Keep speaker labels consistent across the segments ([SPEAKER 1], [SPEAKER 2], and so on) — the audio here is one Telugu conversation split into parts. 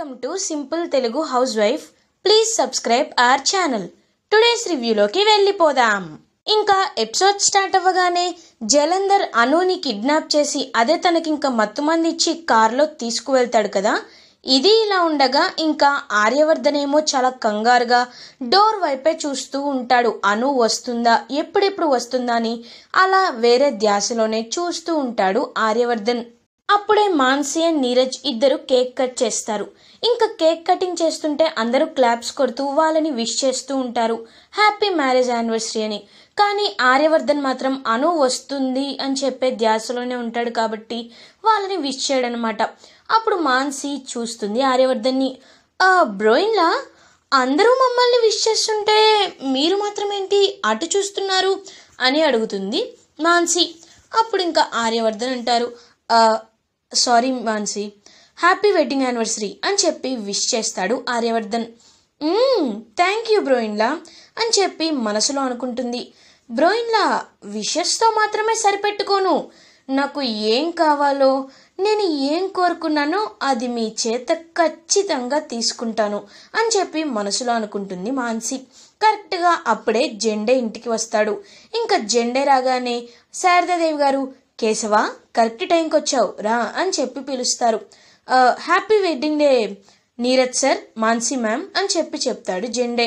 [SPEAKER 1] Welcome to simple Telugu house wife please subscribe our channel today's రివ్యూలోకి వెళ్ళిపోదాం ఇంకా ఎపిసోడ్ స్టార్ట్ అవ్వగానే జలంధర్ అనుని కిడ్నాప్ చేసి అదే తనకి ఇంకా ఇచ్చి కారులో తీసుకువెళ్తాడు కదా ఇది ఇలా ఉండగా ఇంకా ఆర్యవర్ధన్ ఏమో చాలా కంగారుగా డోర్ వైపే చూస్తూ ఉంటాడు అను వస్తుందా ఎప్పుడెప్పుడు వస్తుందా అని అలా వేరే ధ్యాసలోనే చూస్తూ ఉంటాడు ఆర్యవర్ధన్ అప్పుడే మాన్సీ అండ్ నీరజ్ ఇద్దరు కేక్ కట్ చేస్తారు ఇంకా కేక్ కటింగ్ చేస్తుంటే అందరూ క్లాప్స్ కొడుతూ వాళ్ళని విష్ చేస్తూ ఉంటారు హ్యాపీ మ్యారేజ్ యానివర్సరీ అని కానీ ఆర్యవర్ధన్ మాత్రం అను వస్తుంది అని చెప్పే ధ్యాసలోనే ఉంటాడు కాబట్టి వాళ్ళని విష్ చేయడనమాట అప్పుడు మాన్సీ చూస్తుంది ఆర్యవర్ధన్ని బ్రోయిన్లా అందరూ మమ్మల్ని విష్ చేస్తుంటే మీరు మాత్రం ఏంటి అటు చూస్తున్నారు అని అడుగుతుంది మాన్సీ అప్పుడు ఇంకా ఆర్యవర్ధన్ అంటారు sorry Mansi happy wedding anniversary అని చెప్పి విష్ చేస్తాడు ఆర్యవర్ధన్ థ్యాంక్ యూ బ్రోయిన్లా అని చెప్పి మనసులో అనుకుంటుంది బ్రోయిన్లా విషస్తో మాత్రమే సరిపెట్టుకోను నాకు ఏం కావాలో నేను ఏం కోరుకున్నానో అది మీ చేత ఖచ్చితంగా తీసుకుంటాను అని చెప్పి మనసులో అనుకుంటుంది మాన్సి కరెక్ట్గా అప్పుడే జెండే ఇంటికి వస్తాడు ఇంకా జెండే రాగానే శారదాదేవి గారు కేశవ కరెక్ట్ టైంకి వచ్చావు రా అని చెప్పి పిలుస్తారు happy wedding day Neeraj sir Mansi ma'am అని చెప్పి చెప్తాడు Zende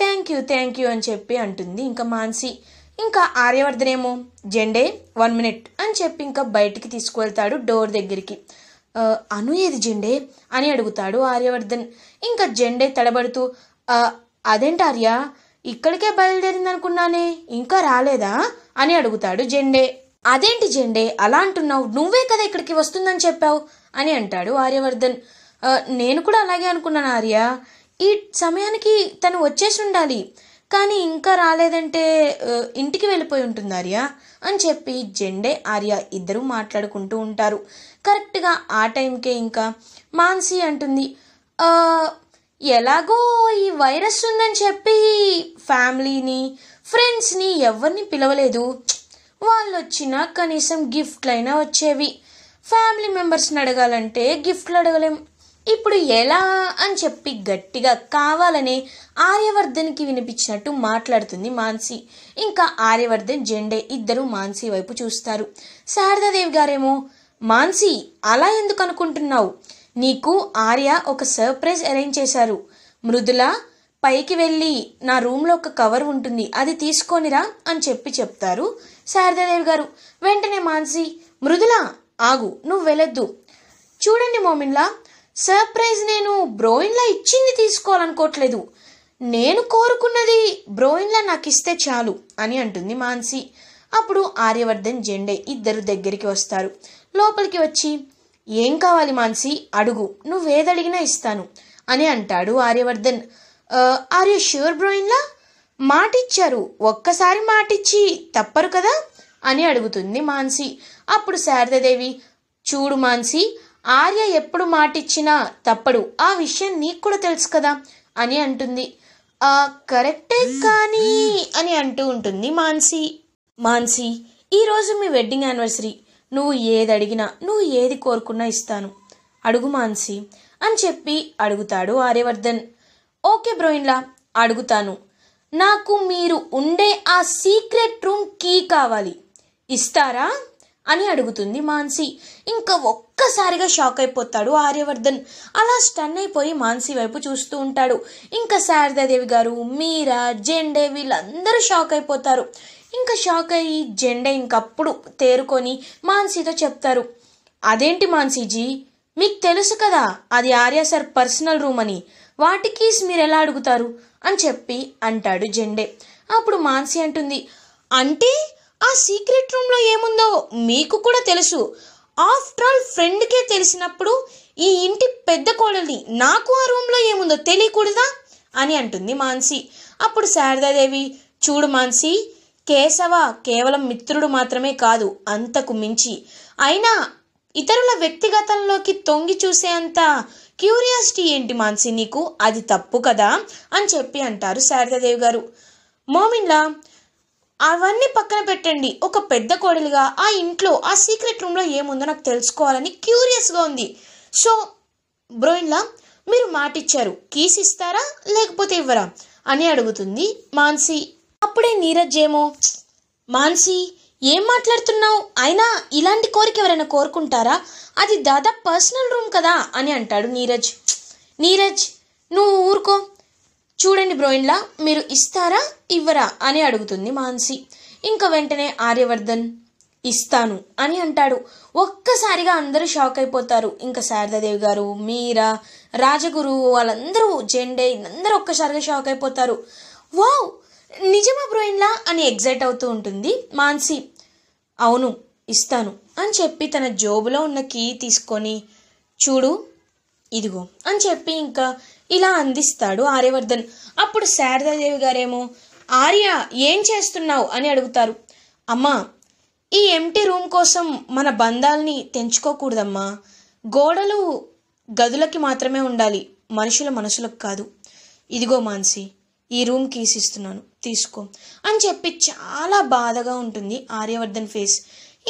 [SPEAKER 1] thank you thank you అని చెప్పి అంటుంది ఇంకా మాన్సీ ఇంకా ఆర్యవర్ధనేమో జెండే వన్ మినిట్ అని చెప్పి ఇంకా బయటికి తీసుకువెళ్తాడు డోర్ దగ్గరికి అను ఏది జెండే అని అడుగుతాడు ఆర్యవర్ధన్ ఇంకా జెండే తడబడుతూ అదేంటి ఆర్య ఇక్కడికే బయలుదేరిందనుకున్నానే ఇంకా రాలేదా అని అడుగుతాడు జెండే అదేంటి జెండే అలా అంటున్నావు నువ్వే కదా ఇక్కడికి వస్తుందని చెప్పావు అని అంటాడు ఆర్యవర్ధన్ నేను కూడా అలాగే అనుకున్నాను ఆర్య ఈ సమయానికి తను వచ్చేసి ఉండాలి కానీ ఇంకా రాలేదంటే ఇంటికి వెళ్ళిపోయి ఉంటుంది ఆర్య అని చెప్పి జెండే ఆర్య ఇద్దరూ మాట్లాడుకుంటూ ఉంటారు కరెక్ట్గా ఆ టైంకే ఇంకా మాన్సి అంటుంది ఎలాగో ఈ వైరస్ ఉందని చెప్పి ఫ్యామిలీని ఫ్రెండ్స్ని ఎవరిని పిలవలేదు వాళ్ళు వచ్చినా కనీసం గిఫ్ట్లైనా వచ్చేవి ఫ్యామిలీ మెంబర్స్ని అడగాలంటే గిఫ్ట్లు అడగలేం ఇప్పుడు ఎలా అని చెప్పి గట్టిగా కావాలని ఆర్యవర్ధన్కి వినిపించినట్టు మాట్లాడుతుంది మాన్సి ఇంకా ఆర్యవర్ధన్ జెండే ఇద్దరు మాన్సి వైపు చూస్తారు శారదాదేవి గారేమో మాన్సి అలా ఎందుకు అనుకుంటున్నావు నీకు ఆర్య ఒక సర్ప్రైజ్ అరేంజ్ చేశారు మృదుల పైకి వెళ్ళి నా రూమ్లో ఒక కవర్ ఉంటుంది అది తీసుకోనిరా అని చెప్పి చెప్తారు శారదాదేవి గారు వెంటనే మాన్సి మృదుల ఆగు నువ్వు వెళ్ళొద్దు చూడండి మోమిన్లా సర్ప్రైజ్ నేను బ్రోయిన్లా ఇచ్చింది తీసుకోవాలనుకోవట్లేదు నేను కోరుకున్నది బ్రోయిన్లా నాకు ఇస్తే చాలు అని అంటుంది మాన్సి అప్పుడు ఆర్యవర్ధన్ జెండే ఇద్దరు దగ్గరికి వస్తారు లోపలికి వచ్చి ఏం కావాలి మాన్సి అడుగు నువ్వేదడిగినా ఇస్తాను అని అంటాడు Aryavardhan are you sure brother in law మాటిచ్చారు ఒక్కసారి మాటిచ్చి తప్పరు కదా అని అడుగుతుంది మాన్సి అప్పుడు శారదాదేవి చూడు మాన్సి ఆర్య ఎప్పుడు మాటిచ్చినా తప్పడు ఆ విషయం నీకు కూడా తెలుసు కదా అని అంటుంది కరెక్టే కానీ అని అంటూ ఉంటుంది మాన్సి మాన్సి ఈరోజు మీ వెడ్డింగ్ యానివర్సరీ నువ్వు ఏది అడిగినా నువ్వు ఏది కోరుకున్నా ఇస్తాను అడుగు మాన్సి అని చెప్పి అడుగుతాడు ఆర్యవర్ధన్ ఓకే బ్రోయిన్లా అడుగుతాను నాకు మీరు ఉండే ఆ సీక్రెట్ రూమ్ కీ కావాలి ఇస్తారా అని అడుగుతుంది మాన్సి ఇంకా ఒక్కసారిగా షాక్ అయిపోతాడు ఆర్యవర్ధన్ అలా స్టన్ అయిపోయి మాన్సి వైపు చూస్తూ ఉంటాడు ఇంకా శారదాదేవి గారు మీరా జెండే వీళ్ళందరూ షాక్ అయిపోతారు ఇంకా షాక్ అయ్యి జెండే ఇంకప్పుడు తేరుకొని మాన్సీతో చెప్తారు అదేంటి మాన్సీజీ మీకు తెలుసు కదా అది ఆర్యా సార్ పర్సనల్ రూమ్ అని వాటికి మీరు ఎలా అడుగుతారు అని చెప్పి అంటాడు జెండే అప్పుడు మాన్సి అంటుంది అంటే ఆ సీక్రెట్ రూమ్లో ఏముందో మీకు కూడా తెలుసు ఆఫ్టర్ ఆల్ ఫ్రెండ్కే తెలిసినప్పుడు ఈ ఇంటి పెద్ద కోడలిని నాకు ఆ రూమ్లో ఏముందో తెలియకూడదా అని అంటుంది మాన్సి అప్పుడు శారదాదేవి చూడు మాన్సి కేశవ కేవలం మిత్రుడు మాత్రమే కాదు అంతకు మించి అయినా ఇతరుల వ్యక్తిగతంలోకి తొంగి చూసేంత క్యూరియాసిటీ ఏంటి మాన్సి నీకు అది తప్పు కదా అని చెప్పి అంటారు శారదాదేవి గారు మోమిన్లా అవన్నీ పక్కన పెట్టండి ఒక పెద్ద కోడలిగా ఆ ఇంట్లో ఆ సీక్రెట్ రూమ్లో ఏముందో నాకు తెలుసుకోవాలని క్యూరియస్గా ఉంది సో బ్రోయిన్లా మీరు మాటిచ్చారు కీస్ ఇస్తారా లేకపోతే ఇవ్వరా అని అడుగుతుంది మాన్సీ అప్పుడే నీరజ్ ఏమో మాన్సీ ఏం మాట్లాడుతున్నావు అయినా ఇలాంటి కోరిక ఎవరైనా కోరుకుంటారా అది దాదా పర్సనల్ రూమ్ కదా అని అంటాడు నీరజ్ నీరజ్ నువ్వు ఊరుకో చూడండి బ్రోయిన్లా మీరు ఇస్తారా ఇవ్వరా అని అడుగుతుంది మాన్సి ఇంకా వెంటనే ఆర్యవర్ధన్ ఇస్తాను అని అంటాడు ఒక్కసారిగా అందరూ షాక్ అయిపోతారు ఇంకా శారదాదేవి గారు మీరా రాజగురు వాళ్ళందరూ జెండే అందరూ ఒక్కసారిగా షాక్ అయిపోతారు వావ్ నిజమా బ్రోయిన్లా అని ఎగ్జైట్ అవుతూ ఉంటుంది మాన్సి అవును ఇస్తాను అని చెప్పి తన జోబులో ఉన్న కీ తీసుకొని చూడు ఇదిగో అని చెప్పి ఇంకా ఇలా అందిస్తాడు ఆర్యవర్ధన్ అప్పుడు శారదాదేవి గారేమో ఆర్య ఏం చేస్తున్నావు అని అడుగుతారు అమ్మా ఈ ఎంటీ రూమ్ కోసం మన బంధాల్ని తెంచుకోకూడదమ్మా గోడలు గదులకి మాత్రమే ఉండాలి మనుషుల మనసులకు కాదు ఇదిగో మాన్సి ఈ రూమ్ కీస్ ఇస్తున్నాను తీసుకో అని చెప్పి చాలా బాధగా ఉంటుంది ఆర్యవర్ధన్ ఫేస్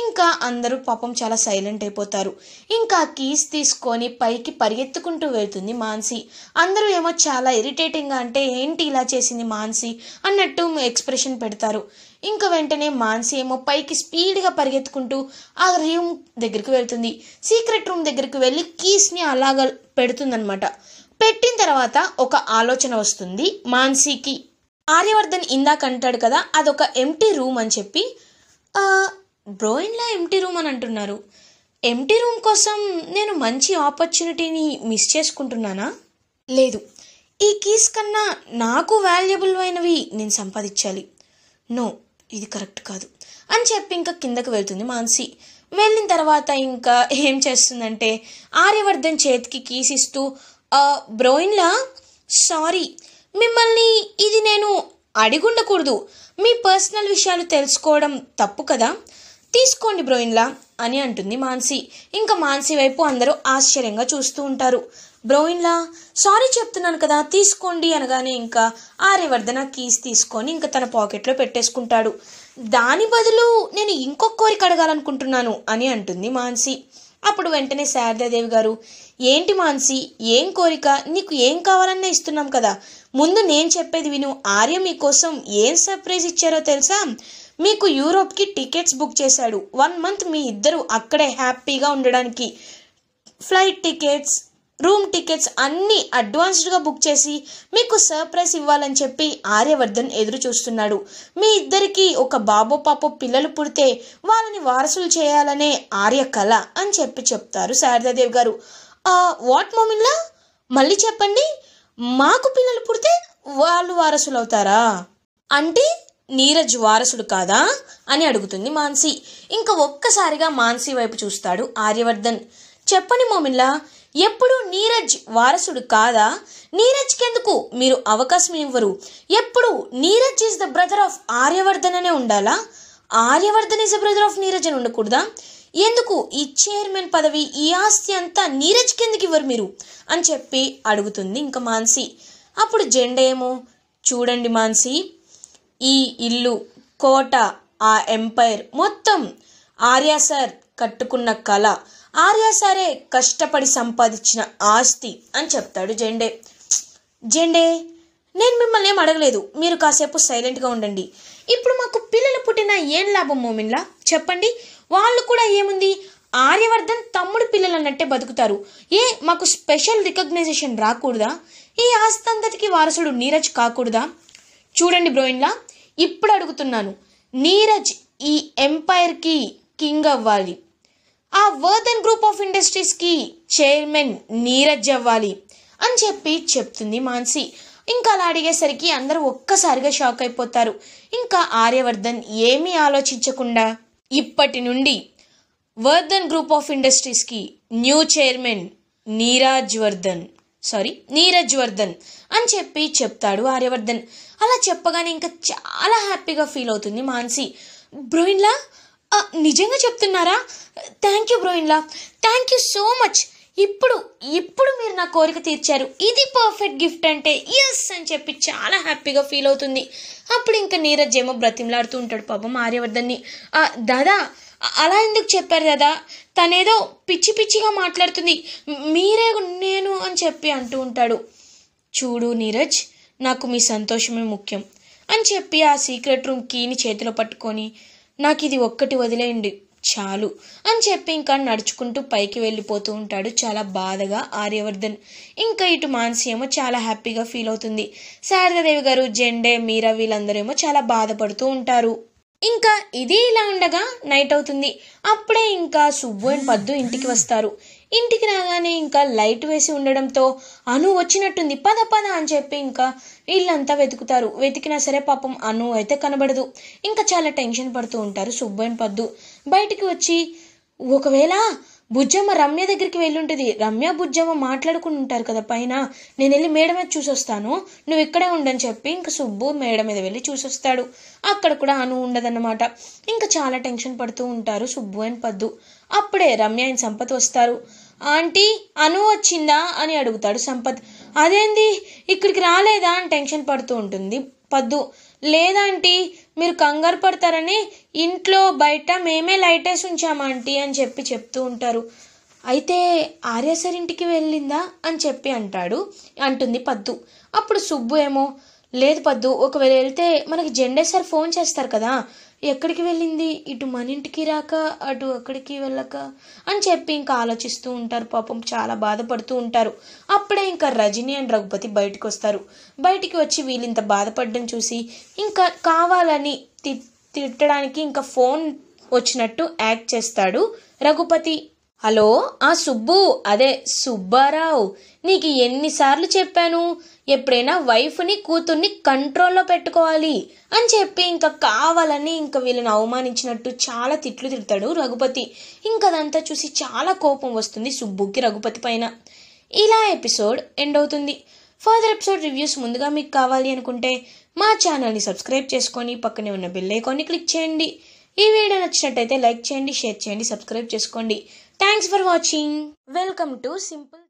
[SPEAKER 1] ఇంకా అందరూ పాపం చాలా సైలెంట్ అయిపోతారు ఇంకా కీస్ తీసుకొని పైకి పరిగెత్తుకుంటూ వెళ్తుంది మాన్సి అందరూ ఏమో చాలా ఇరిటేటింగ్గా అంటే ఏంటి ఇలా చేసింది మాన్సి అన్నట్టు ఎక్స్ప్రెషన్ పెడతారు ఇంకా వెంటనే మాన్సి ఏమో పైకి స్పీడ్గా పరిగెత్తుకుంటూ ఆ రూమ్ దగ్గరికి వెళ్తుంది సీక్రెట్ రూమ్ దగ్గరికి వెళ్ళి కీస్ని అలాగ పెడుతుందనమాట పెట్టిన తర్వాత ఒక ఆలోచన వస్తుంది మాన్సీకి ఆర్యవర్ధన్ ఇందాక అంటాడు కదా అదొక ఎంటీ రూమ్ అని చెప్పి బ్రోయిన్లా ఎంటీ రూమ్ అని అంటున్నారు ఎంటీ రూమ్ కోసం నేను మంచి ఆపర్చునిటీని మిస్ చేసుకుంటున్నానా లేదు ఈ కీస్ కన్నా నాకు వాల్యుబుల్ అయినవి నేను సంపాదించాలి నో ఇది కరెక్ట్ కాదు అని చెప్పి ఇంకా కిందకు వెళ్తుంది మాన్సి వెళ్ళిన తర్వాత ఇంకా ఏం చేస్తుందంటే ఆర్యవర్ధన్ చేతికి కీసిస్తూ బ్రోయిన్లా సారీ మిమ్మల్ని ఇది నేను అడిగుండకూడదు మీ పర్సనల్ విషయాలు తెలుసుకోవడం తప్పు కదా తీసుకోండి బ్రోయిన్లా అని అంటుంది మాన్సి ఇంకా మాన్సి వైపు అందరూ ఆశ్చర్యంగా చూస్తూ ఉంటారు బ్రోయిన్లా సారీ చెప్తున్నాను కదా తీసుకోండి అనగానే ఇంకా ఆర్యవర్ధన కీస్ తీసుకొని ఇంకా తన పాకెట్లో పెట్టేసుకుంటాడు దాని బదులు నేను ఇంకొక కోరిక అడగాలనుకుంటున్నాను అని అంటుంది మాన్సి అప్పుడు వెంటనే శారదాదేవి గారు ఏంటి మాన్సి ఏం కోరిక నీకు ఏం కావాలన్నా ఇస్తున్నాం కదా ముందు నేను చెప్పేది విను ఆర్య మీకోసం ఏం సర్ప్రైజ్ ఇచ్చారో తెలుసా మీకు యూరోప్కి టికెట్స్ బుక్ చేశాడు వన్ మంత్ మీ ఇద్దరు అక్కడే హ్యాపీగా ఉండడానికి ఫ్లైట్ టికెట్స్ రూమ్ టికెట్స్ అన్నీ అడ్వాన్స్డ్గా బుక్ చేసి మీకు సర్ప్రైజ్ ఇవ్వాలని చెప్పి ఆర్యవర్ధన్ ఎదురు చూస్తున్నాడు మీ ఇద్దరికి ఒక బాబో పాపో పిల్లలు పుడితే వాళ్ళని వారసులు చేయాలనే ఆర్య కళ అని చెప్పి చెప్తారు శారదాదేవ్ గారు వాట్ మోమిన్లా మళ్ళీ చెప్పండి మాకు పిల్లలు పుడితే వాళ్ళు వారసులు అవుతారా అంటే నీరజ్ వారసుడు కాదా అని అడుగుతుంది మాన్సి ఇంకా ఒక్కసారిగా మాన్సి వైపు చూస్తాడు ఆర్యవర్ధన్ చెప్పండి మోమిన్లా ఎప్పుడు నీరజ్ వారసుడు కాదా నీరజ్కెందుకు మీరు అవకాశం ఇవ్వరు ఎప్పుడు Neeraj is the brother of Aryavardhan అనే ఉండాలా Aryavardhan is the brother of Neeraj అని ఉండకూడదా ఎందుకు ఈ చైర్మన్ పదవి ఈ ఆస్తి అంతా నీరజ్ కిందకి ఇవ్వరు మీరు అని చెప్పి అడుగుతుంది ఇంకా మాన్సి అప్పుడు జెండా ఏమో చూడండి మాన్సి ఈ ఇల్లు కోట ఆ ఎంపైర్ మొత్తం ఆర్యా సార్ కట్టుకున్న కళ ఆర్య సరే కష్టపడి సంపాదించిన ఆస్తి అని చెప్తాడు జెండే జెండే నేను మిమ్మల్ని ఏం అడగలేదు మీరు కాసేపు సైలెంట్గా ఉండండి ఇప్పుడు మాకు పిల్లలు పుట్టిన ఏం లాభం మోమిన్లా చెప్పండి వాళ్ళు కూడా ఏముంది ఆర్యవర్ధన్ తమ్ముడు పిల్లలు అన్నట్టే బతుకుతారు ఏ మాకు స్పెషల్ రికగ్నైజేషన్ రాకూడదా ఈ ఆస్తి అంతటికి వారసుడు నీరజ్ కాకూడదా చూడండి బ్రోయిన్లా ఇప్పుడు అడుగుతున్నాను నీరజ్ ఈ ఎంపైర్కి కింగ్ అవ్వాలి ఆ వర్ధన్ గ్రూప్ ఆఫ్ ఇండస్ట్రీస్కి చైర్మన్ నీరజ్ అవ్వాలి అని చెప్పి చెప్తుంది మాన్సి ఇంకా అలా అడిగేసరికి అందరూ ఒక్కసారిగా షాక్ అయిపోతారు ఇంకా ఆర్యవర్ధన్ ఏమీ ఆలోచించకుండా ఇప్పటి నుండి వర్ధన్ గ్రూప్ ఆఫ్ ఇండస్ట్రీస్కి new chairman Neeraj Vardhan sorry Neeraj Vardhan అని చెప్పి చెప్తాడు ఆర్యవర్ధన్ అలా చెప్పగానే ఇంకా చాలా హ్యాపీగా ఫీల్ అవుతుంది మాన్సి బ్రోయిన్లా నిజంగా చెప్తున్నారా thank you brother in law thank you so much ఇప్పుడు ఇప్పుడు మీరు నా కోరిక తీర్చారు ఇది పర్ఫెక్ట్ గిఫ్ట్ అంటే ఎస్ అని చెప్పి చాలా హ్యాపీగా ఫీల్ అవుతుంది అప్పుడు ఇంకా నీరజ్ ఏమో బ్రతిమలాడుతూ ఉంటాడు పాపం ఆర్యవర్ధన్ని దాదా అలా ఎందుకు చెప్పారు కదా తనేదో పిచ్చి పిచ్చిగా మాట్లాడుతుంది మీరే నేను అని చెప్పి అంటూ ఉంటాడు చూడు నీరజ్ నాకు మీ సంతోషమే ముఖ్యం అని చెప్పి ఆ సీక్రెట్ రూమ్ కీని చేతిలో పట్టుకొని నాకు ఇది ఒక్కటి వదిలేయండి చాలు అని చెప్పి ఇంకా నడుచుకుంటూ పైకి వెళ్ళిపోతూ ఉంటాడు చాలా బాధగా ఆర్యవర్ధన్ ఇంకా ఇటు మాన్సి ఏమో చాలా హ్యాపీగా ఫీల్ అవుతుంది శారదాదేవి గారు జెండే మీరా వీళ్ళందరేమో చాలా బాధపడుతూ ఉంటారు ఇంకా ఇది ఇలా ఉండగా నైట్ అవుతుంది అప్పుడే ఇంకా సువ్వు అండ్ పద్దు ఇంటికి వస్తారు ఇంటికి రాగానే ఇంకా లైట్ వేసి ఉండడంతో అను వచ్చినట్టుంది పద పద అని చెప్పి ఇంకా వీళ్ళంతా వెతుకుతారు వెతికినా సరే పాపం అను అయితే కనబడదు ఇంకా చాలా టెన్షన్ పడుతూ ఉంటారు సుబ్బయ్య పద్దు బయటికి వచ్చి ఒకవేళ బుజ్జమ్మ రమ్య దగ్గరికి వెళ్ళుంటుంది రమ్య బుజ్జమ్మ ఉంటారు కదా పైన నేను వెళ్ళి మేడ మీద చూసొస్తాను నువ్వు ఇక్కడే ఉండని చెప్పి ఇంకా సుబ్బు మేడ మీద వెళ్ళి చూసొస్తాడు అక్కడ కూడా అను ఉండదన్నమాట ఇంకా చాలా టెన్షన్ పడుతూ ఉంటారు సుబ్బు అని పద్దు అప్పుడే రమ్య ఆయన సంపత్ వస్తారు ఆంటీ అను వచ్చిందా అని అడుగుతాడు సంపత్ అదేంది ఇక్కడికి రాలేదా అని టెన్షన్ పడుతూ ఉంటుంది పద్దు లేదంటీ మీరు కంగారు పడతారని ఇంట్లో బయట మేమే లైట్ వేసి ఆంటీ అని చెప్పి చెప్తూ ఉంటారు అయితే ఆర్య సార్ ఇంటికి వెళ్ళిందా అని చెప్పి అంటాడు అంటుంది పద్దు అప్పుడు సుబ్బు ఏమో లేదు పద్దు ఒకవేళ వెళ్తే మనకి జెండే సార్ ఫోన్ చేస్తారు కదా ఎక్కడికి వెళ్ళింది ఇటు మన ఇంటికి రాక అటు అక్కడికి వెళ్ళక అని చెప్పి ఇంకా ఆలోచిస్తూ ఉంటారు పాపం చాలా బాధపడుతూ ఉంటారు అప్పుడే ఇంకా రజనీ అండ్ రఘుపతి బయటకు వస్తారు బయటికి వచ్చి వీళ్ళింత బాధపడడం చూసి ఇంకా కావాలని తిట్టడానికి ఇంకా ఫోన్ వచ్చినట్టు యాక్ట్ చేస్తాడు రఘుపతి హలో ఆ సుబ్బు అదే సుబ్బారావు నీకు ఎన్నిసార్లు చెప్పాను ఎప్పుడైనా వైఫ్ని కూతుర్ని కంట్రోల్లో పెట్టుకోవాలి అని చెప్పి ఇంకా కావాలని ఇంకా వీళ్ళని అవమానించినట్టు చాలా తిట్లు తిడతాడు రఘుపతి ఇంకదంతా చూసి చాలా కోపం వస్తుంది సుబ్బుకి రఘుపతి పైన ఇలా ఎపిసోడ్ ఎండ్ అవుతుంది ఫర్దర్ ఎపిసోడ్ రివ్యూస్ ముందుగా మీకు కావాలి అనుకుంటే మా ఛానల్ని సబ్స్క్రైబ్ చేసుకొని పక్కనే ఉన్న బెల్ ఐకాన్ని క్లిక్ చేయండి ఈ వీడియో నచ్చినట్టయితే లైక్ చేయండి షేర్ చేయండి సబ్స్క్రైబ్ చేసుకోండి Thanks for watching. Welcome to Simple.